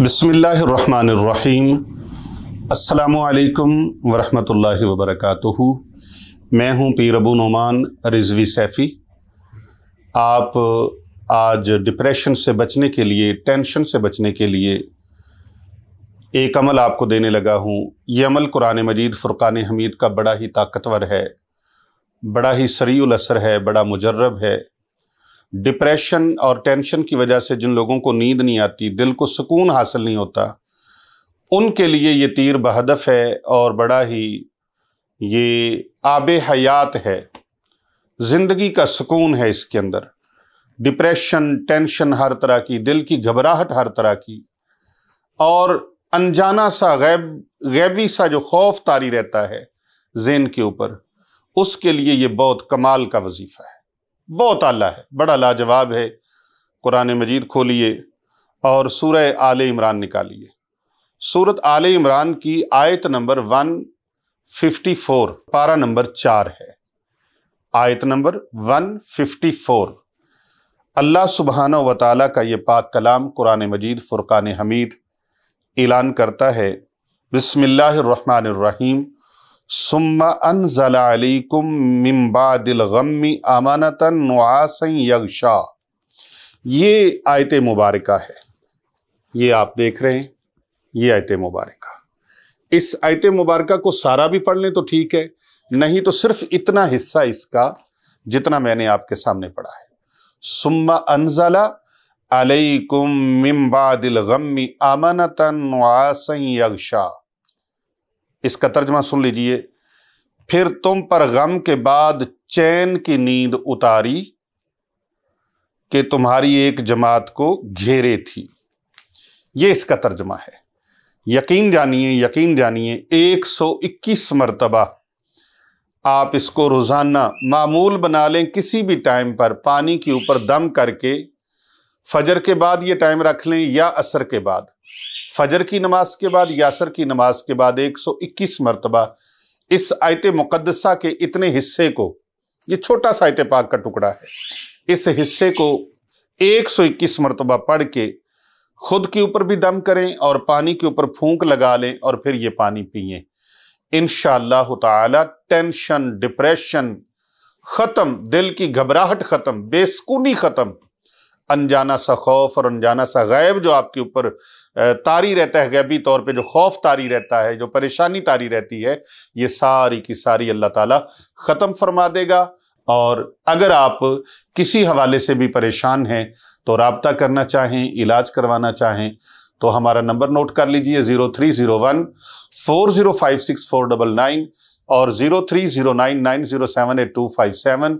बसमीम् अल्लाम वरहमतुल्लाहि वबरकातुहु मैं हूं पीर नुमान रिजवी सैफ़ी आप आज डिप्रेशन से बचने के लिए टेंशन से बचने के लिए एक अमल आपको देने लगा हूं यह अमल कुरान मजीद फ़ुरक़ान हमीद का बड़ा ही ताकतवर है बड़ा ही सरील असर है बड़ा मुजर्रब है डिप्रेशन और टेंशन की वजह से जिन लोगों को नींद नहीं आती दिल को सुकून हासिल नहीं होता उनके लिए ये तीर बहदफ है और बड़ा ही ये आब हयात है ज़िंदगी का सुकून है इसके अंदर डिप्रेशन टेंशन हर तरह की दिल की घबराहट हर तरह की और अनजाना सा गैब गैबी सा जो खौफ तारी रहता है जेन के ऊपर उसके लिए ये बहुत कमाल का वजीफ़ा है बहुत आला है बड़ा लाजवाब है कुरान मजीद खोलिए और सूरह आल इमरान निकालिए सूरत आल इमरान की आयत नंबर वन फिफ्टी फोर पारा नंबर चार है आयत नंबर वन फिफ्टी फोर अल्लाह सुबहाना व का ये पाक कलाम कुरान मजीद फ़ुरक़ान हमीद ऐलान करता है बसमिल्लर सुम्मा अनजलाकुम मिम्बादिलगमी अमानता नवासन यगशा ये आयत मुबारक है ये आप देख रहे हैं ये आयत मुबारक इस आयत मुबारक को सारा भी पढ़ लें तो ठीक है नहीं तो सिर्फ इतना हिस्सा इसका जितना मैंने आपके सामने पढ़ा है सुम्मा अनजला अलैकुम गम्मी अमानता नवासन यगशा इसका तर्जमा सुन लीजिए फिर तुम पर गम के बाद चैन की नींद उतारी कि तुम्हारी एक जमात को घेरे थी ये इसका तर्जमा है यकीन जानिए यकीन जानिए 121 मरतबा आप इसको रोज़ाना मामूल बना लें किसी भी टाइम पर पानी के ऊपर दम करके फजर के बाद ये टाइम रख लें या असर के बाद फजर की नमाज के बाद यासर की नमाज के बाद 121 मरतबा इस आयत मुकदसा के इतने हिस्से को ये छोटा सा आयत पाक का टुकड़ा है इस हिस्से को 121 मरतबा पढ़ के खुद के ऊपर भी दम करें और पानी के ऊपर फूंक लगा लें और फिर ये पानी पिए इन ताला टेंशन डिप्रेशन ख़त्म दिल की घबराहट ख़त्म बेसकूनी ख़त्म अनजाना सा खौफ और अनजाना सा गैब जो आपके ऊपर तारी रहता है गैबी तौर पे जो खौफ तारी रहता है जो परेशानी तारी रहती है ये सारी की सारी अल्लाह ताला ख़त्म फरमा देगा और अगर आप किसी हवाले से भी परेशान हैं तो रबता करना चाहें इलाज करवाना चाहें तो हमारा नंबर नोट कर लीजिए zero three zero one four zero five six four double nine और zero three zero nine nine zero seven eight two five seven